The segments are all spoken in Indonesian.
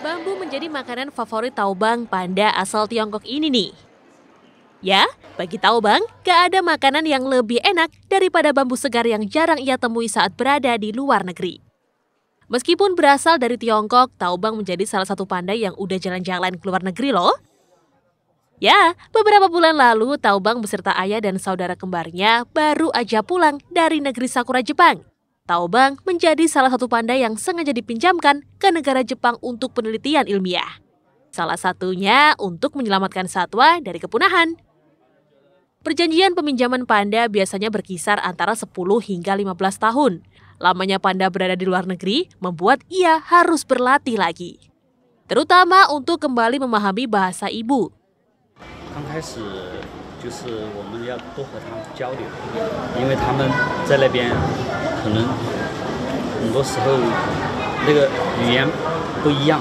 Bambu menjadi makanan favorit Taubang panda asal Tiongkok ini nih. Ya, bagi Taubang, gak ada makanan yang lebih enak daripada bambu segar yang jarang ia temui saat berada di luar negeri. Meskipun berasal dari Tiongkok, Taubang menjadi salah satu panda yang udah jalan-jalan ke luar negeri loh. Ya, beberapa bulan lalu Taubang beserta ayah dan saudara kembarnya baru aja pulang dari negeri Sakura Jepang. Taobang menjadi salah satu panda yang sengaja dipinjamkan ke negara Jepang untuk penelitian ilmiah. Salah satunya untuk menyelamatkan satwa dari kepunahan. Perjanjian peminjaman panda biasanya berkisar antara 10 hingga 15 tahun. Lamanya panda berada di luar negeri membuat ia harus berlatih lagi. Terutama untuk kembali memahami bahasa ibu. 可能很多时候那个语言不一样，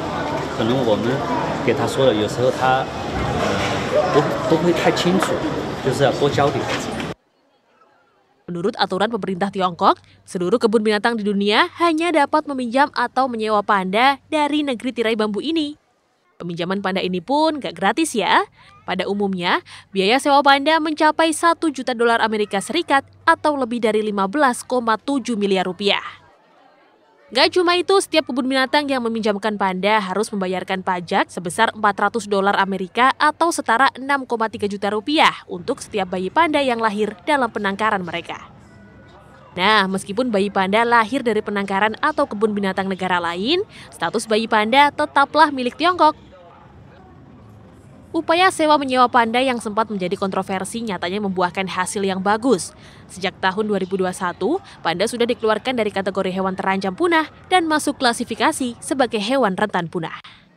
可能我们给他说的，有时候他不不会太清楚，就是要多交流。Menurut aturan pemerintah Tiongkok, seluruh kebun binatang di dunia hanya dapat meminjam atau menyewa panda dari negeri tirai bambu ini. Peminjaman panda ini pun gak gratis ya. Pada umumnya, biaya sewa panda mencapai 1 juta dolar Amerika Serikat atau lebih dari 15,7 miliar rupiah. Gak cuma itu, setiap kebun binatang yang meminjamkan panda harus membayarkan pajak sebesar 400 dolar Amerika atau setara 6,3 juta rupiah untuk setiap bayi panda yang lahir dalam penangkaran mereka. Nah, meskipun bayi panda lahir dari penangkaran atau kebun binatang negara lain, status bayi panda tetaplah milik Tiongkok Upaya sewa menyewa panda yang sempat menjadi kontroversi nyatanya membuahkan hasil yang bagus. Sejak tahun 2021, panda sudah dikeluarkan dari kategori hewan terancam punah dan masuk klasifikasi sebagai hewan rentan punah.